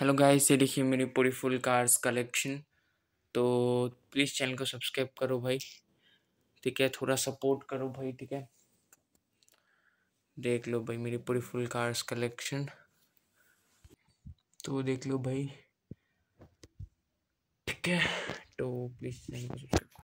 hello guys ये देखिए मेरी पूरी फुल कार्स कलेक्शन तो प्लीज़ चैनल को सब्सक्राइब करो भाई ठीक है थोड़ा सपोर्ट करो भाई ठीक है देख लो भाई मेरी पूरी फुल कार्स कलेक्शन तो देख लो भाई ठीक है तो प्लीज़ चैनल को सब्सक्राइब